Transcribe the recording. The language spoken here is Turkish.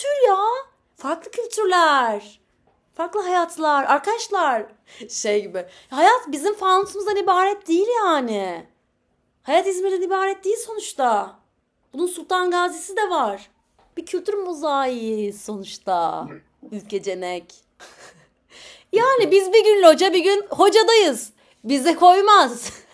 kültür ya. Farklı kültürler. Farklı hayatlar. Arkadaşlar şey gibi. Hayat bizim fanusumuzdan ibaret değil yani. Hayat İzmir'den ibaret değil sonuçta. Bunun Sultan Gazi'si de var. Bir kültür muzayi sonuçta. Ülkecenek. yani biz bir gün loca bir gün hocadayız. Bize koymaz.